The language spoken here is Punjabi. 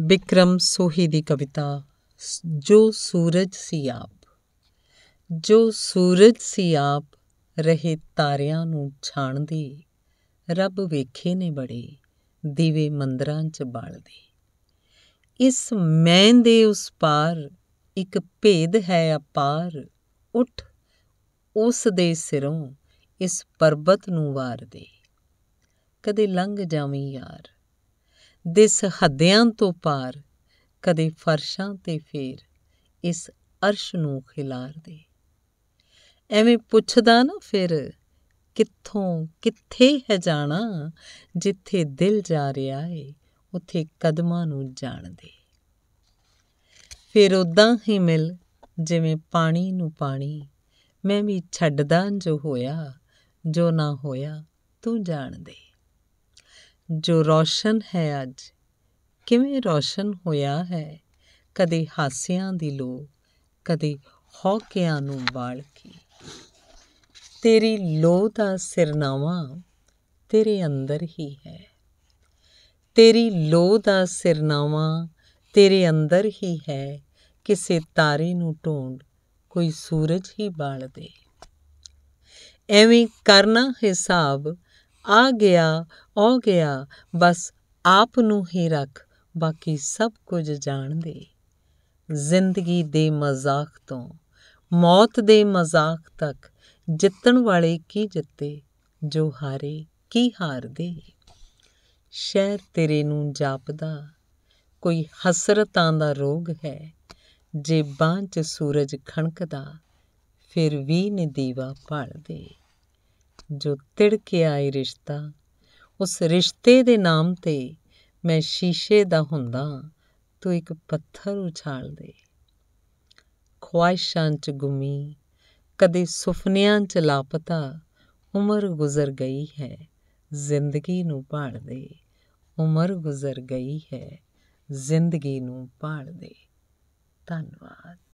ਬਿਕਰਮ ਸੋਹੀ ਦੀ ਕਵਿਤਾ ਜੋ ਸੂਰਜ ਸੀ ਆਪ ਜੋ ਸੂਰਜ ਸੀ ਆਪ ਰਹੇ ਤਾਰਿਆਂ ਨੂੰ ਛਾਣਦੀ ਰੱਬ ਵੇਖੇ ਨੇ ਬੜੇ ਦੀਵੇ ਮੰਦਰਾਂ 'ਚ ਬਾਲਦੇ ਇਸ ਮੈਂ ਦੇ ਉਸ ਪਾਰ ਇੱਕ ਭੇਦ ਹੈ ਅਪਾਰ ਉੱਠ ਉਸ ਦੇ ਸਿਰੋਂ ਇਸ ਪਰਬਤ ਨੂੰ ਵਾਰ ਦੇ ਕਦੇ ਲੰਘ ਜਾਵੀਂ ਯਾਰ ਦਿਸ ਹੱਦਿਆਂ ਤੋਂ ਪਾਰ ਕਦੇ ਫਰਸ਼ਾਂ ਤੇ ਫੇਰ ਇਸ ਅਰਸ਼ ਨੂੰ ਖਿਲਾਰ ਦੇ ਐਵੇਂ ਪੁੱਛਦਾ ਨਾ ਫਿਰ ਕਿੱਥੋਂ ਕਿੱਥੇ ਹੈ ਜਾਣਾ ਜਿੱਥੇ ਦਿਲ ਜਾ ਰਿਹਾ ਏ ਉਥੇ ਕਦਮਾਂ ਨੂੰ ਜਾਣ ਦੇ ਫਿਰ ਉਦਾਂ ਹੀ ਮਿਲ ਜਿਵੇਂ ਪਾਣੀ ਨੂੰ ਪਾਣੀ ਮੈਂ ਵੀ ਛੱਡਦਾ ਜੋ ਹੋਇਆ ਜੋ ਨਾ ਹੋਇਆ ਤੂੰ ਜਾਣ ਦੇ ਜੋ ਰੌਸ਼ਨ ਹੈ ਅੱਜ ਕਿਵੇਂ ਰੌਸ਼ਨ ਹੋਇਆ ਹੈ ਕਦੇ ਹਾਸਿਆਂ ਦੀ ਲੋ ਕਦੇ ਹੌਕਿਆਂ ਨੂੰ ਬਾਲ ਕੇ ਤੇਰੀ ਲੋ ਦਾ ਸਿਰਨਾਵਾ ਤੇਰੇ ਅੰਦਰ ਹੀ ਹੈ ਤੇਰੀ ਲੋ ਦਾ ਸਿਰਨਾਵਾ ਤੇਰੇ ਅੰਦਰ ਹੀ ਹੈ ਕਿਸੇ ਤਾਰੇ ਨੂੰ ਢੋਂਡ ਕੋਈ ਸੂਰਜ ਹੀ ਬਾਲ ਦੇ ਐਵੇਂ ਕਰਨਾ ਹਿਸਾਬ ਆ ਗਿਆ ਹੋ ਗਿਆ ਬਸ ਆਪ ਨੂੰ ਹੀ ਰੱਖ ਬਾਕੀ ਸਭ ਕੁਝ ਜਾਣ ਦੇ ਜ਼ਿੰਦਗੀ ਦੇ ਮਜ਼ਾਕ ਤੋਂ ਮੌਤ ਦੇ ਮਜ਼ਾਕ ਤੱਕ ਜਿੱਤਣ ਵਾਲੇ ਕੀ ਜਿੱਤੇ ਜੋ ਹਾਰੇ ਕੀ ਹਾਰਦੇ ਸ਼ਹਿਰ ਤੇਰੇ ਨੂੰ ਜਾਪਦਾ ਕੋਈ ਹਸਰਤਾਂ ਦਾ ਰੋਗ ਹੈ ਜੇ ਬਾਂਝ 'ਚ ਸੂਰਜ ਖਣਕਦਾ ਫਿਰ ਵੀ ਨੀ ਦੀਵਾ ਭਾਲਦੇ ਜੋ ਤਿੜ ਕੇ ਆਈ ਰਿਸ਼ਤਾ ਉਸ ਰਿਸ਼ਤੇ ਦੇ ਨਾਮ ਤੇ ਮੈਂ ਸ਼ੀਸ਼ੇ ਦਾ ਹੁੰਦਾ ਤੂੰ ਇੱਕ ਪੱਥਰ ਉਛਾਲ ਦੇ ਖੁਆਇਸ਼ਾਂ 'ਚ ਗੁਮੀ ਕਦੇ ਸੁਪਨਿਆਂ 'ਚ ਲਾਪਤਾ ਉਮਰ ਗੁਜ਼ਰ ਗਈ ਹੈ ਜ਼ਿੰਦਗੀ ਨੂੰ ਪਾੜ ਦੇ ਉਮਰ ਗੁਜ਼ਰ ਗਈ ਹੈ ਜ਼ਿੰਦਗੀ ਨੂੰ ਪਾੜ ਦੇ ਧੰਨਵਾਦ